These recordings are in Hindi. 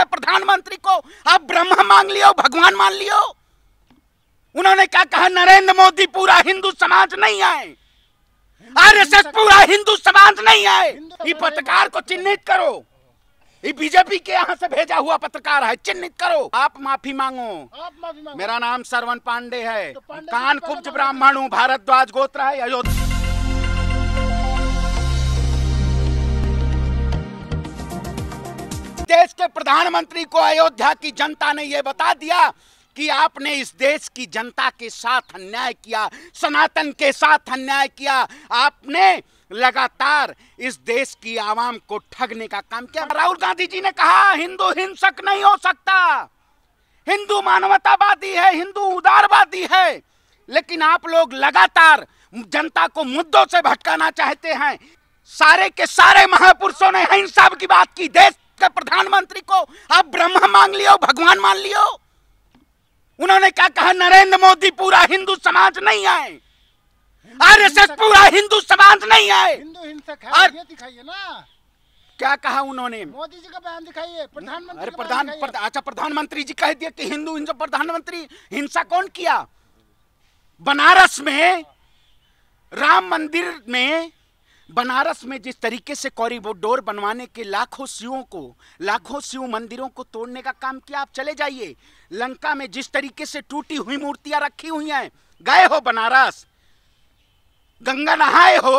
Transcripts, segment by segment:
से प्रधानमंत्री को आप ब्रह्मा मांग लियो भगवान मान लियो उन्होंने क्या कहा नरेंद्र मोदी पूरा हिंदू समाज नहीं आए आरएसएस पूरा हिंदू समाज नहीं आए ये पत्रकार को चिन्हित करो ये बीजेपी के यहाँ से भेजा हुआ पत्रकार है चिन्हित करो आप माफी मांगो आप माफी मेरा नाम सरवन पांडे है तो कान कुब्ज ब्राह्मण हूँ भारद्वाज गोत्र है अयोध्या देश के प्रधानमंत्री को अयोध्या की जनता ने यह बता दिया कि आपने इस देश की जनता के साथ अन्याय किया सनातन के साथ अन्याय किया आपने लगातार इस देश की आवाम को ठगने का काम किया राहुल गांधी जी ने कहा हिंदू हिंसक नहीं हो सकता हिंदू मानवतावादी है हिंदू उदारवादी है लेकिन आप लोग लगातार जनता को मुद्दों से भटकाना चाहते हैं सारे के सारे महापुरुषों ने अहिंसा की बात की देश आपके प्रधानमंत्री को आप ब्रह्मा मांग लियो भगवान मान लियो उन्होंने क्या कहा नरेंद्र मोदी पूरा हिंदू समाज नहीं आए आर एस एस पूरा हिंदू समाज नहीं आए हिंदू हिंसक है और... दिखाइए ना क्या कहा उन्होंने मोदी जी का बयान दिखाइए प्रधानमंत्री अरे प्रधान अच्छा प्रधानमंत्री जी कह दिया कि हिंदू हिंदू प्रधानमंत्री हिंसा कौन किया बनारस में राम मंदिर में बनारस में जिस तरीके से कॉरिडोर बनवाने के लाखों शिवों को लाखों शिव मंदिरों को तोड़ने का काम किया आप चले जाइए लंका में जिस तरीके से टूटी हुई मूर्तियां रखी हुई हैं गए हो बनारस गंगा नहाए हो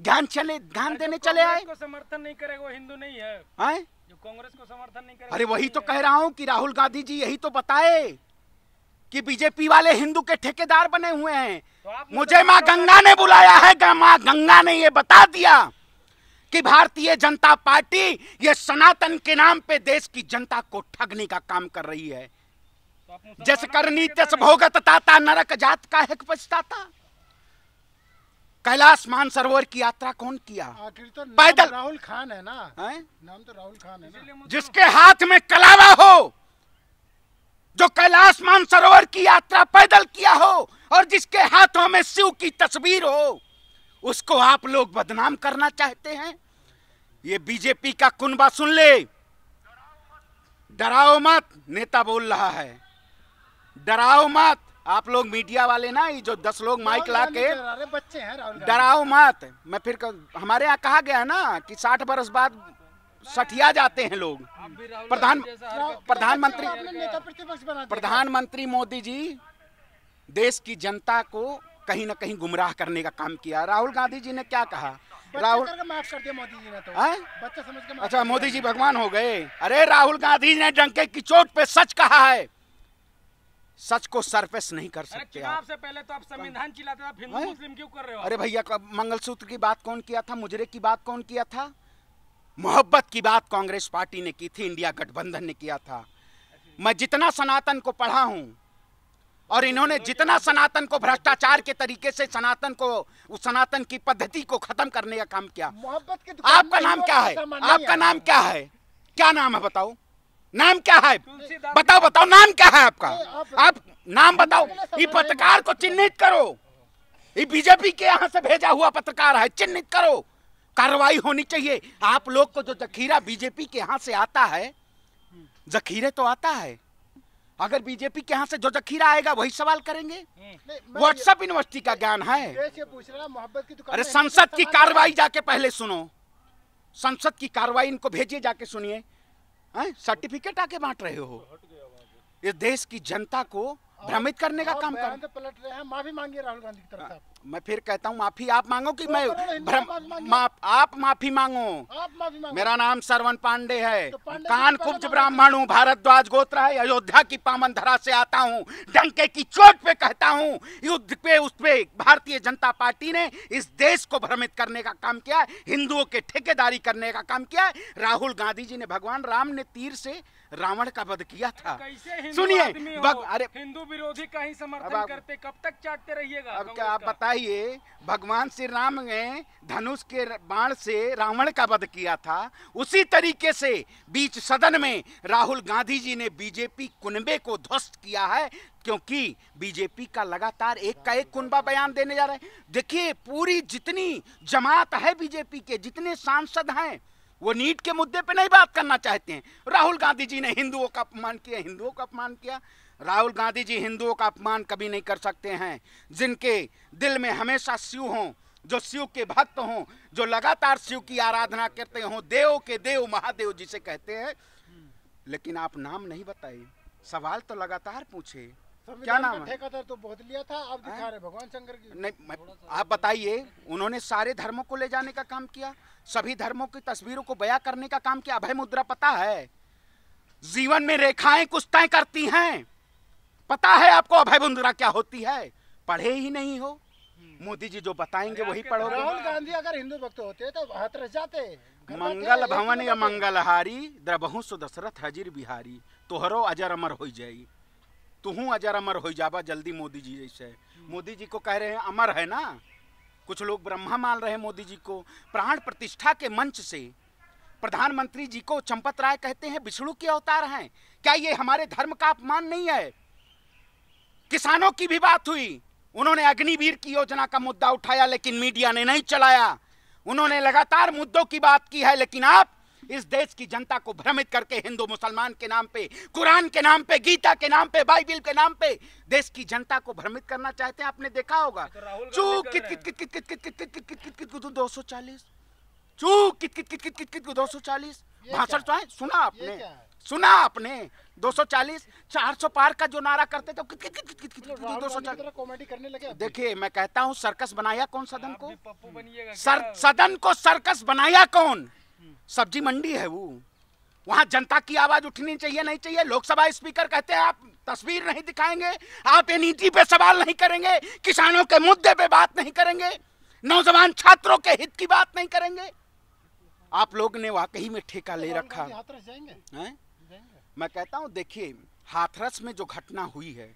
ध्यान चले ध्यान देने चले आए को समर्थन नहीं करेगा वो हिंदू नहीं है आए? जो कांग्रेस को समर्थन नहीं करेगा अरे वही तो कह रहा हूँ कि राहुल गांधी जी यही तो बताए कि बीजेपी वाले हिंदू के ठेकेदार बने हुए हैं तो मुझे माँ गंगा ने बुलाया है माँ गंगा ने ये बता दिया कि भारतीय जनता पार्टी ये सनातन के नाम पे देश की जनता को ठगने का काम कर रही है तो जस तो करनी तस भोगत ताता नरक जात का हक पछताता कैलाश मानसरोवर की यात्रा कौन किया हाँ, तो पैदल राहुल खान है ना है? नाम तो राहुल खान है ना जिसके हाथ में कलावा हो जो कैलाश मान सरोवर की यात्रा पैदल किया हो और जिसके हाथों में शिव की तस्वीर हो उसको आप लोग बदनाम करना चाहते हैं ये बीजेपी का कुनबा सुन ले डराओ मत नेता बोल रहा है डराओ मत आप लोग मीडिया वाले ना ये जो दस लोग माइक ला के डराओ मत मैं फिर कर, हमारे यहाँ कहा गया है ना कि साठ बरस बाद सठिया जाते हैं लोग प्रधान प्रधानमंत्री प्रधानमंत्री मोदी जी देश की जनता को कहीं ना कहीं गुमराह करने का काम किया राहुल गांधी जी ने क्या कहा राहुल माफ कर दिया मोदी जी ने तो हाँ? समझ के अच्छा मोदी जी भगवान हो गए अरे राहुल गांधी ने डंके की चोट पे सच कहा है सच को सरफेस नहीं कर सकते आप से पहले तो आप संविधान चिल्लाते थे हाँ? मुस्लिम क्यों कर रहे हो अरे भैया मंगलसूत्र की बात कौन किया था मुजरे की बात कौन किया था मोहब्बत की बात कांग्रेस पार्टी ने की थी इंडिया गठबंधन ने किया था मैं जितना सनातन को पढ़ा हूं और इन्होंने जितना सनातन को भ्रष्टाचार के तरीके से सनातन को उस सनातन की पद्धति को खत्म करने का काम किया मोहब्बत के आपका नाम क्या है आपका नाम क्या है क्या नाम है बताओ नाम क्या है बताओ बताओ नाम क्या है आपका आप नाम बताओ ये पत्रकार को चिन्हित करो ये बीजेपी के यहाँ से भेजा हुआ पत्रकार है चिन्हित करो कार्रवाई होनी चाहिए आप लोग को जो जखीरा बीजेपी के यहाँ से आता है जखीरे तो आता है अगर बीजेपी के यहाँ से जो जखीरा आएगा वही सवाल करेंगे व्हाट्सएप यूनिवर्सिटी का ज्ञान है अरे संसद की कार्रवाई जाके पहले सुनो संसद की कार्रवाई इनको भेजिए जाके सुनिए सर्टिफिकेट आके बांट रहे हो इस देश की जनता को भ्रमित करने का काम कर तो पलट रहे हैं माफी मांगिए राहुल गांधी की तरफ मैं फिर कहता हूँ माफी आप मांगो कि तो मैं भ्रम माफ, आप माफी मांगो मेरा नाम सरवन पांडे है तो कान कुछ ब्राह्मण हूँ भारद्वाज गोत्र है अयोध्या की पावन धरा से आता हूँ डंके की चोट पे कहता हूँ युद्ध पे उस पे भारतीय जनता पार्टी ने इस देश को भ्रमित करने का काम किया है हिंदुओं के ठेकेदारी करने का काम किया है राहुल गांधी जी ने भगवान राम ने तीर से रावण का वध किया था सुनिए अरे हिंदू विरोधी का ही समर्थन करते कब तक चाटते रहिएगा अब क्या आप बताए बताइए भगवान श्री राम ने धनुष के बाण से रावण का वध किया था उसी तरीके से बीच सदन में राहुल गांधी जी ने बीजेपी कुनबे को ध्वस्त किया है क्योंकि बीजेपी का लगातार एक का एक कुनबा बयान देने जा रहा है देखिए पूरी जितनी जमात है बीजेपी के जितने सांसद हैं वो नीट के मुद्दे पे नहीं बात करना चाहते हैं राहुल गांधी जी ने हिंदुओं का अपमान किया हिंदुओं का अपमान किया राहुल गांधी जी हिंदुओं का अपमान कभी नहीं कर सकते हैं जिनके दिल में हमेशा शिव हों जो शिव के भक्त हों जो लगातार शिव की आराधना करते हों देव के देव महादेव जिसे कहते हैं लेकिन आप नाम नहीं बताए सवाल तो लगातार पूछे क्या नाम है ठेकेदार तो बहुत लिया था आप दिखा हाँ? रहे भगवान शंकर की नहीं आप बताइए उन्होंने सारे धर्मों को ले जाने का काम किया सभी धर्मों की तस्वीरों को बया करने का काम किया अभय मुद्रा पता है जीवन में रेखाएं कुछ तय करती हैं पता है आपको अभय मुद्रा क्या होती है पढ़े ही नहीं हो मोदी जी जो बताएंगे वही पढ़ोगे राहुल गांधी अगर हिंदू भक्त होते तो हाथरस जाते मंगल भवन या मंगलहारी द्रबहु सुदशरथ हजीर बिहारी तोहरो अजर अमर हो जाई तुहू अजर अमर हो जाबा जल्दी मोदी जी जैसे मोदी जी को कह रहे हैं अमर है ना कुछ लोग ब्रह्मा मान रहे हैं मोदी जी को प्राण प्रतिष्ठा के मंच से प्रधानमंत्री जी को चंपत राय कहते हैं विष्णु के अवतार हैं क्या ये हमारे धर्म का अपमान नहीं है किसानों की भी बात हुई उन्होंने अग्निवीर की योजना का मुद्दा उठाया लेकिन मीडिया ने नहीं चलाया उन्होंने लगातार मुद्दों की बात की है लेकिन आप इस देश की जनता को भ्रमित करके हिंदू मुसलमान के नाम पे कुरान के नाम पे गीता के नाम पे बाइबिल के नाम पे देश की जनता को भ्रमित करना चाहते हैं आपने देखा होगा दो सौ चालीस चू कित कित कित कित कित दो सौ चालीस भाषण सुना आपने सुना आपने 240 400 पार का जो नारा करते थे कित कित कित कित कित दो सौ कॉमेडी करने लगे देखिए मैं कहता हूँ सर्कस बनाया कौन सदन को सर सदन को सर्कस बनाया कौन सब्जी मंडी है वो वहाँ जनता की आवाज उठनी चाहिए नहीं चाहिए लोकसभा स्पीकर कहते हैं आप तस्वीर नहीं दिखाएंगे आप ये नीति पे सवाल नहीं करेंगे किसानों के मुद्दे पे बात नहीं करेंगे नौजवान छात्रों के हित की बात नहीं करेंगे आप लोग ने वाकई में ठेका ले रखा है मैं कहता हूँ देखिए हाथरस में जो घटना हुई है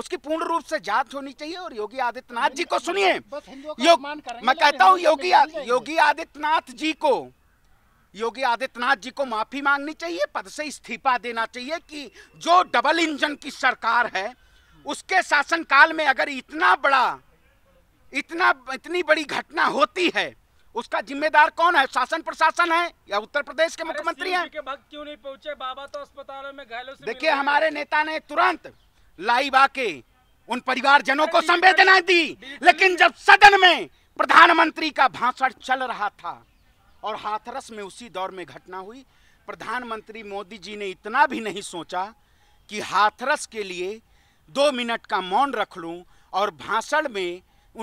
उसकी पूर्ण रूप से जांच होनी चाहिए और योगी आदित्यनाथ जी को सुनिए मैं कहता हूँ योगी योगी आदित्यनाथ जी को योगी आदित्यनाथ जी को माफी मांगनी चाहिए पद से इस्तीफा देना चाहिए कि जो डबल इंजन की सरकार है उसके शासनकाल में अगर इतना बड़ा इतना इतनी बड़ी घटना होती है उसका जिम्मेदार कौन है शासन प्रशासन है या उत्तर प्रदेश के मुख्यमंत्री हैं? के भक्त क्यों नहीं पहुंचे बाबा तो अस्पतालों में घायलों से देखिए हमारे नेता ने तुरंत लाइव आके उन परिवारजनों को संवेदना दी लेकिन जब सदन में प्रधानमंत्री का भाषण चल रहा था और हाथरस में उसी दौर में घटना हुई प्रधानमंत्री मोदी जी ने इतना भी नहीं सोचा कि हाथरस के लिए दो मिनट का मौन रख लूं और भाषण में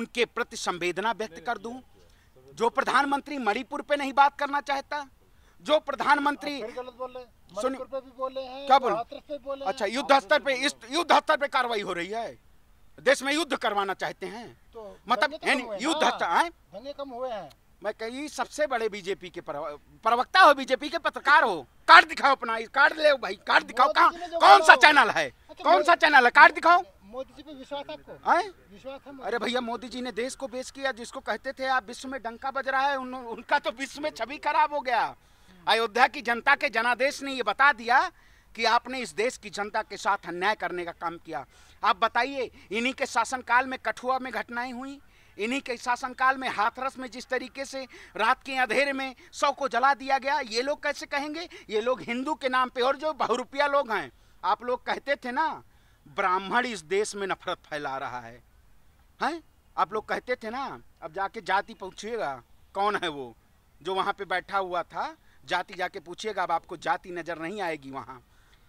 उनके प्रति संवेदना व्यक्त कर दूं जो प्रधानमंत्री मणिपुर पे नहीं बात करना चाहता जो प्रधानमंत्री क्या बोल अच्छा युद्ध स्तर पे इस युद्ध स्तर पे कार्रवाई हो रही है देश में युद्ध करवाना चाहते हैं तो मतलब युद्ध हाँ, स्तर कम हुए हैं मैं कही सबसे बड़े बीजेपी के प्रवक्ता हो बीजेपी के पत्रकार हो कार्ड दिखाओ अपना कार्ड ले भाई कार्ड दिखाओ कहा कौन सा चैनल है अच्छा, कौन सा चैनल है कार्ड दिखाओ मोदी जी पे विश्वास आपको आए? विश्वास है अरे भैया मोदी जी ने देश को बेच किया जिसको कहते थे आप विश्व में डंका बज रहा है उन, उनका तो विश्व में छवि खराब हो गया अयोध्या की जनता के जनादेश ने ये बता दिया कि आपने इस देश की जनता के साथ अन्याय करने का काम किया आप बताइए इन्हीं के शासनकाल में कठुआ में घटनाएं हुई इन्हीं के शासनकाल में हाथरस में जिस तरीके से रात के अंधेरे में सौ को जला दिया गया ये लोग कैसे कहेंगे ये लोग हिंदू के नाम पे और जो बहुरुपया लोग हैं आप लोग कहते थे ना ब्राह्मण इस देश में नफरत फैला रहा है हैं आप लोग कहते थे ना अब जाके जाति पूछिएगा कौन है वो जो वहाँ पे बैठा हुआ था जाति जाके पूछिएगा अब आपको जाति नज़र नहीं आएगी वहाँ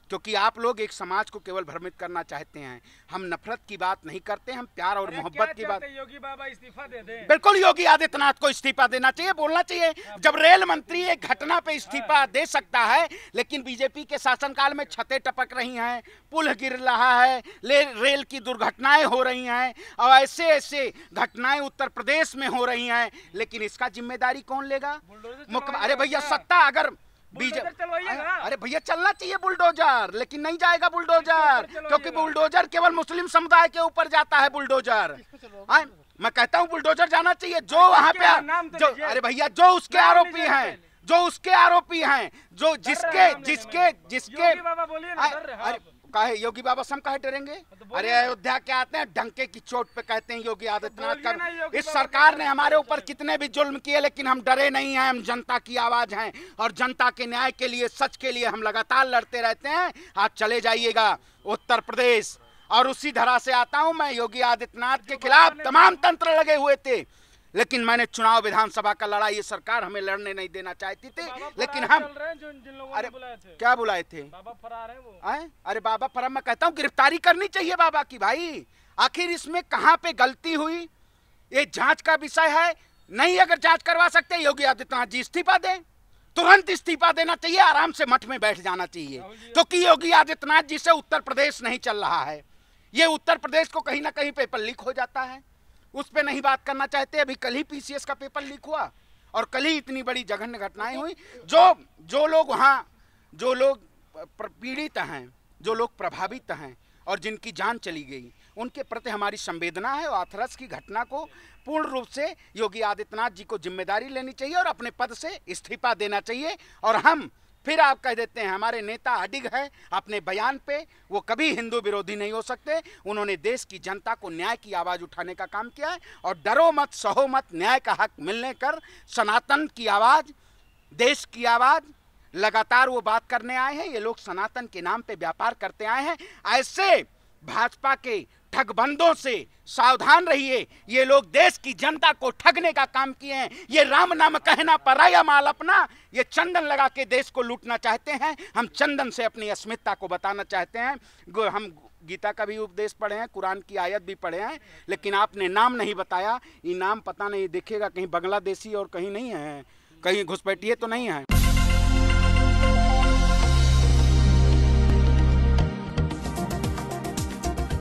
क्योंकि आप लोग एक समाज को केवल भ्रमित करना चाहते हैं हम नफरत की बात नहीं करते हम प्यार और मोहब्बत की बात योगी बाबा इस्तीफा दे दें बिल्कुल योगी आदित्यनाथ को इस्तीफा देना चाहिए बोलना चाहिए जब रेल मंत्री एक घटना पे इस्तीफा दे सकता है लेकिन बीजेपी के शासनकाल में छतें टपक रही हैं पुल गिर रहा है रेल की दुर्घटनाएं हो रही हैं और ऐसे ऐसे घटनाएं उत्तर प्रदेश में हो रही हैं लेकिन इसका जिम्मेदारी कौन लेगा मुख्य अरे भैया सत्ता अगर बीजेपी अरे भैया चलना चाहिए बुलडोजर लेकिन नहीं जाएगा बुलडोजर क्योंकि बुलडोजर केवल मुस्लिम समुदाय के ऊपर जाता है बुलडोजर हाँ, मैं कहता हूँ बुलडोजर जाना चाहिए जो वहाँ पे तो जो अरे भैया जो उसके आरोपी हैं जो उसके आरोपी हैं जो जिसके जिसके जिसके अरे कहे योगी बाबा से हम कहे डरेंगे तो, तो अरे अयोध्या क्या आते हैं डंके की चोट पे कहते हैं योगी तो आदित्यनाथ तो कर इस सरकार ने हमारे ऊपर कितने भी जुल्म किए लेकिन हम डरे नहीं हैं हम जनता की आवाज हैं और जनता के न्याय के लिए सच के लिए हम लगातार लड़ते रहते हैं आप चले जाइएगा उत्तर प्रदेश और उसी धरा से आता हूँ मैं योगी आदित्यनाथ के खिलाफ तमाम तंत्र लगे हुए थे लेकिन मैंने चुनाव विधानसभा का लड़ा ये सरकार हमें लड़ने नहीं देना चाहती थी लेकिन हम अरे बुलाए क्या बुलाए थे बाबा वो अरे बाबा फरार मैं कहता हूँ गिरफ्तारी करनी चाहिए बाबा की भाई आखिर इसमें कहाँ पे गलती हुई ये जांच का विषय है नहीं अगर जांच करवा सकते योगी आदित्यनाथ जी इस्तीफा दें तुरंत इस्तीफा देना चाहिए आराम से मठ में बैठ जाना चाहिए क्योंकि योगी आदित्यनाथ जी से उत्तर प्रदेश नहीं चल रहा है ये उत्तर प्रदेश को कहीं ना कहीं पेपर लीक हो जाता है उस पर नहीं बात करना चाहते अभी कल ही पीसीएस का पेपर लीक हुआ और कल ही इतनी बड़ी जघन्य घटनाएं हुई जो जो लोग वहाँ जो लोग पीड़ित हैं जो लोग प्रभावित हैं और जिनकी जान चली गई उनके प्रति हमारी संवेदना है और आथरस की घटना को पूर्ण रूप से योगी आदित्यनाथ जी को जिम्मेदारी लेनी चाहिए और अपने पद से इस्तीफा देना चाहिए और हम फिर आप कह देते हैं हमारे नेता अडिग है अपने बयान पे वो कभी हिंदू विरोधी नहीं हो सकते उन्होंने देश की जनता को न्याय की आवाज़ उठाने का काम किया है और डरो मत सहो मत न्याय का हक मिलने कर सनातन की आवाज़ देश की आवाज़ लगातार वो बात करने आए हैं ये लोग सनातन के नाम पे व्यापार करते आए हैं ऐसे भाजपा के ठगबंदों से सावधान रहिए ये लोग देश की जनता को ठगने का काम किए हैं ये राम नाम कहना पराया माल अपना ये चंदन लगा के देश को लूटना चाहते हैं हम चंदन से अपनी अस्मिता को बताना चाहते हैं हम गीता का भी उपदेश पढ़े हैं कुरान की आयत भी पढ़े हैं लेकिन आपने नाम नहीं बताया ये नाम पता नहीं देखेगा कहीं बांग्लादेशी और कहीं नहीं है कहीं घुसपैठिए तो नहीं है